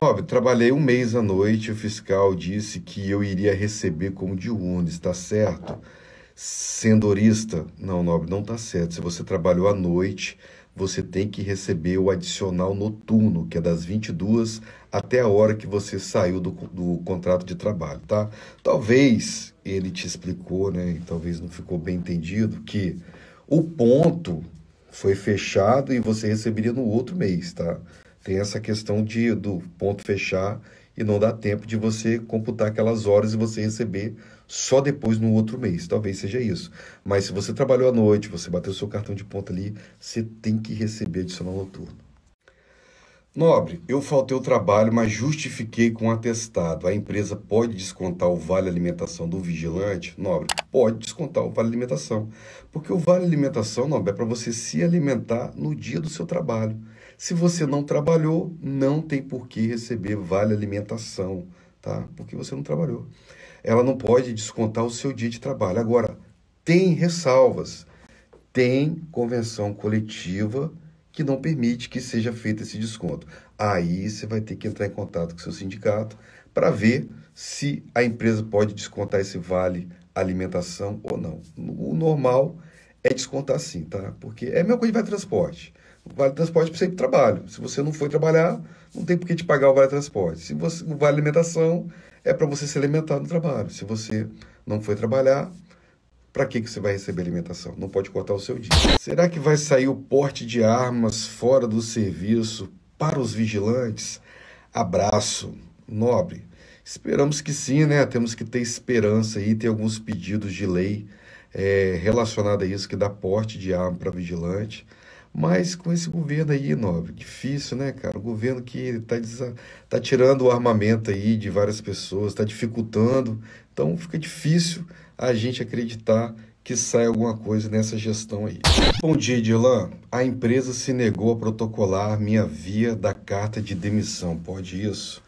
9. Trabalhei um mês à noite. O fiscal disse que eu iria receber como de diurno. Está certo? Sendorista. Não, Nobre, não está certo. Se você trabalhou à noite, você tem que receber o adicional noturno, que é das 22 até a hora que você saiu do, do contrato de trabalho, tá? Talvez ele te explicou, né? E talvez não ficou bem entendido, que o ponto foi fechado e você receberia no outro mês, tá? tem essa questão de do ponto fechar e não dá tempo de você computar aquelas horas e você receber só depois no outro mês. Talvez seja isso. Mas se você trabalhou à noite, você bateu seu cartão de ponto ali, você tem que receber adicional noturno. Nobre, eu faltei o trabalho, mas justifiquei com um atestado. A empresa pode descontar o vale alimentação do vigilante? Nobre, pode descontar o vale alimentação. Porque o vale alimentação, Nobre, é para você se alimentar no dia do seu trabalho. Se você não trabalhou, não tem por que receber vale alimentação, tá? Porque você não trabalhou. Ela não pode descontar o seu dia de trabalho. Agora, tem ressalvas. Tem convenção coletiva que não permite que seja feito esse desconto. Aí você vai ter que entrar em contato com o seu sindicato para ver se a empresa pode descontar esse vale alimentação ou não. O normal é descontar sim, tá? Porque é a mesma coisa de vai transporte vale transporte para você ir para trabalho. Se você não foi trabalhar, não tem por que te pagar o vale transporte. Se você, o vale alimentação é para você se alimentar no trabalho. Se você não foi trabalhar, para que, que você vai receber alimentação? Não pode cortar o seu dia. Será que vai sair o porte de armas fora do serviço para os vigilantes? Abraço, nobre. Esperamos que sim, né? Temos que ter esperança aí. Tem alguns pedidos de lei é, eh, relacionados a isso que dá porte de arma para vigilante. Mas com esse governo aí, nobre, difícil, né, cara? O governo que está tá tirando o armamento aí de várias pessoas, está dificultando. Então fica difícil a gente acreditar que sai alguma coisa nessa gestão aí. Bom dia, Dilan. A empresa se negou a protocolar minha via da carta de demissão. Pode isso?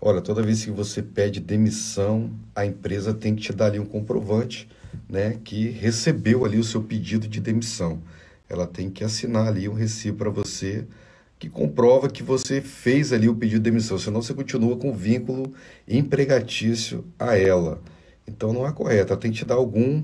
Olha, toda vez que você pede demissão, a empresa tem que te dar ali um comprovante, né, que recebeu ali o seu pedido de demissão ela tem que assinar ali um recibo para você que comprova que você fez ali o pedido de demissão, senão você continua com vínculo empregatício a ela. Então não é correto, ela tem que te dar algum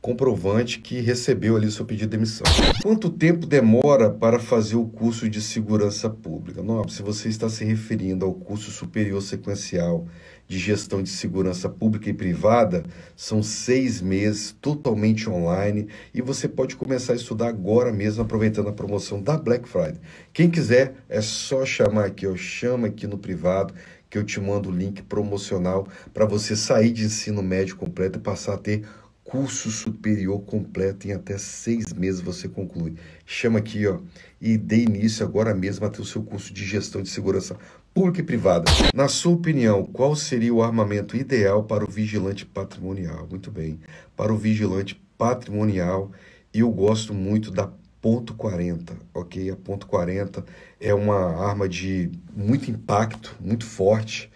comprovante que recebeu ali o seu pedido de demissão. Quanto tempo demora para fazer o curso de segurança pública? Não, se você está se referindo ao curso superior sequencial de Gestão de Segurança Pública e Privada. São seis meses totalmente online e você pode começar a estudar agora mesmo, aproveitando a promoção da Black Friday. Quem quiser, é só chamar aqui, eu chamo aqui no privado que eu te mando o link promocional para você sair de ensino médio completo e passar a ter curso superior completo em até seis meses você conclui. Chama aqui, ó, e dê início agora mesmo até o seu curso de gestão de segurança pública e privada. Na sua opinião, qual seria o armamento ideal para o vigilante patrimonial? Muito bem, para o vigilante patrimonial, eu gosto muito da ponto .40, ok? A ponto .40 é uma arma de muito impacto, muito forte,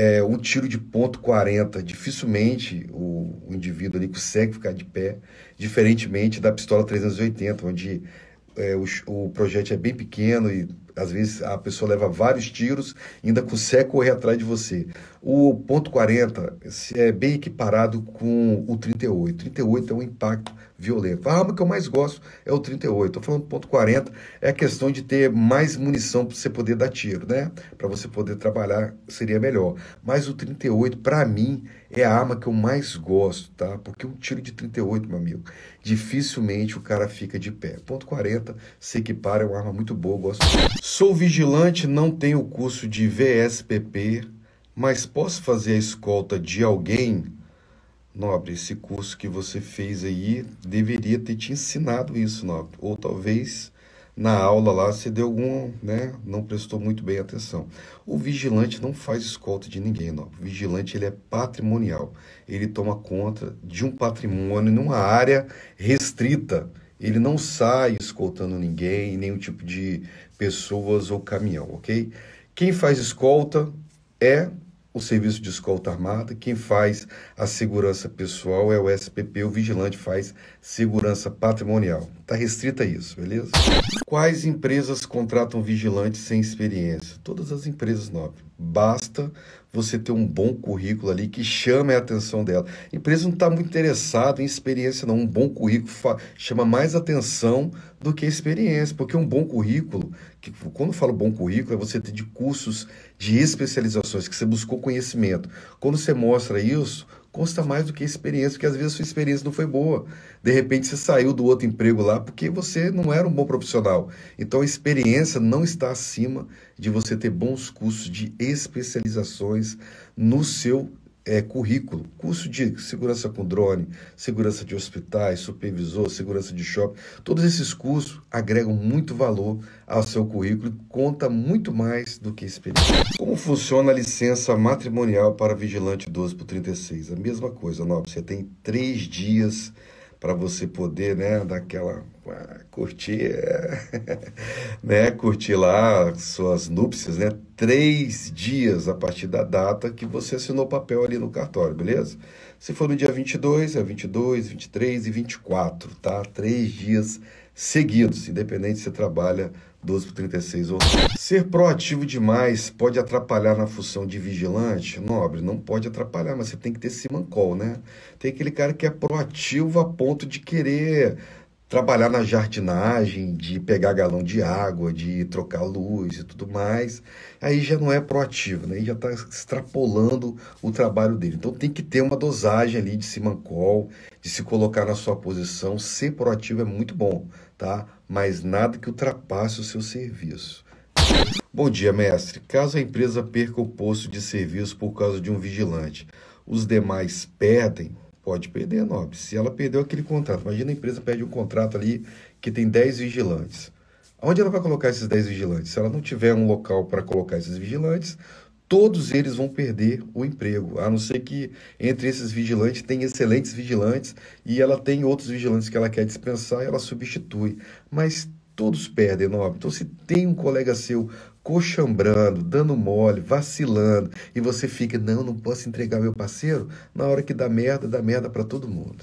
é, um tiro de ponto 40, dificilmente o, o, indivíduo ali consegue ficar de pé, diferentemente da pistola 380, onde é, o, o projétil é bem pequeno e às vezes a pessoa leva vários tiros e ainda consegue correr atrás de você. O ponto 40 é bem equiparado com o 38. 38 é um impacto violento. A arma que eu mais gosto é o 38. Estou falando ponto 40, é a questão de ter mais munição para você poder dar tiro, né? Para você poder trabalhar seria melhor. Mas o 38, para mim, é a arma que eu mais gosto, tá? Porque um tiro de 38, meu amigo, dificilmente o cara fica de pé. Ponto 40, se equipara, é uma arma muito boa, gosto. Sou vigilante, não tenho curso de VSPP, mas posso fazer a escolta de alguém Nobre, esse curso que você fez aí deveria ter te ensinado isso, Nobre. Ou talvez na aula lá você deu algum, né, não prestou muito bem atenção. O vigilante não faz escolta de ninguém, Nobre. O vigilante ele é patrimonial. Ele toma conta de um patrimônio numa área restrita. Ele não sai escoltando ninguém, nenhum tipo de pessoas ou caminhão, ok? Quem faz escolta é o serviço de escolta armada, quem faz a segurança pessoal é o SPP, o vigilante faz segurança patrimonial. Está restrita a isso, beleza? Quais empresas contratam vigilantes sem experiência? Todas as empresas, não. Basta você ter um bom currículo ali que chame a atenção dela. A empresa não está muito interessada em experiência, não. Um bom currículo chama mais atenção do que a experiência, porque um bom currículo, que, quando eu falo bom currículo, é você ter de cursos de especializações, que você buscou conhecimento. Quando você mostra isso, consta mais do que a experiência, porque às vezes a sua experiência não foi boa. De repente você saiu do outro emprego lá porque você não era um bom profissional. Então a experiência não está acima de você ter bons cursos de especializações no seu é, currículo, curso de segurança com drone, segurança de hospitais, supervisor, segurança de shopping. Todos esses cursos agregam muito valor ao seu currículo e conta muito mais do que experiência. Como funciona a licença matrimonial para vigilante 12 por 36? A mesma coisa, não, você tem três dias para você poder, né, daquela curtir, é, né, curtir lá suas núpcias, né, três dias a partir da data que você assinou o papel ali no cartório, beleza? Se for no dia 22, é 22, 23 e 24, tá? Três dias seguidos, independente se você trabalha 12 por 36 ou Ser proativo demais pode atrapalhar na função de vigilante? Nobre, não pode atrapalhar, mas você tem que ter esse né? Tem aquele cara que é proativo a ponto de querer trabalhar na jardinagem, de pegar galão de água, de trocar luz e tudo mais, aí já não é proativo, né? Aí já está extrapolando o trabalho dele. Então tem que ter uma dosagem ali de se mancol, de se colocar na sua posição. Ser proativo é muito bom, tá? Mas nada que ultrapasse o seu serviço. Bom dia, mestre. Caso a empresa perca o posto de serviço por causa de um vigilante, os demais perdem? Pode perder nobre Se ela perdeu aquele contrato, imagina a empresa perde um contrato ali que tem 10 vigilantes. Onde ela vai colocar esses 10 vigilantes? Se ela não tiver um local para colocar esses vigilantes, todos eles vão perder o emprego, a não ser que entre esses vigilantes tem excelentes vigilantes e ela tem outros vigilantes que ela quer dispensar e ela substitui. Mas todos perdem, Nobre. Então, se tem um colega seu coxambrando, dando mole, vacilando, e você fica, não, não posso entregar meu parceiro, na hora que dá merda, dá merda para todo mundo.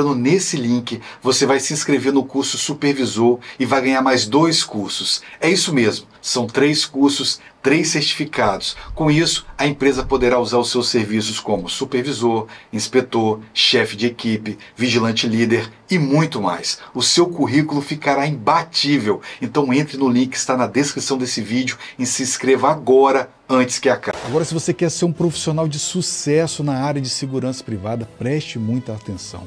entrando nesse link, você vai se inscrever no curso Supervisor e vai ganhar mais dois cursos. É isso mesmo, são três cursos, três certificados. Com isso, a empresa poderá usar os seus serviços como supervisor, inspetor, chefe de equipe, vigilante líder e muito mais. O seu currículo ficará imbatível. Então entre no link que está na descrição desse vídeo e se inscreva agora antes que acabe. Agora, se você quer ser um profissional de sucesso na área de segurança privada, preste muita atenção.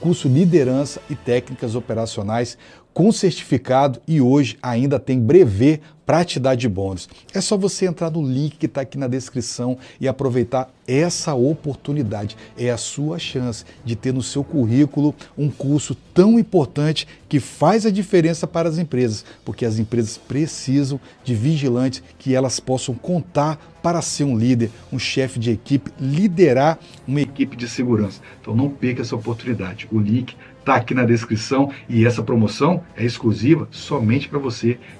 curso Liderança e Técnicas Operacionais com certificado e hoje ainda tem brevê para te dar de bônus. É só você entrar no link que está aqui na descrição e aproveitar essa oportunidade. É a sua chance de ter no seu currículo um curso tão importante que faz a diferença para as empresas, porque as empresas precisam de vigilantes que elas possam contar para ser um líder, um chefe de equipe, liderar uma equipe de segurança. Então não perca essa oportunidade. O link está aqui na descrição e essa promoção é exclusiva somente para você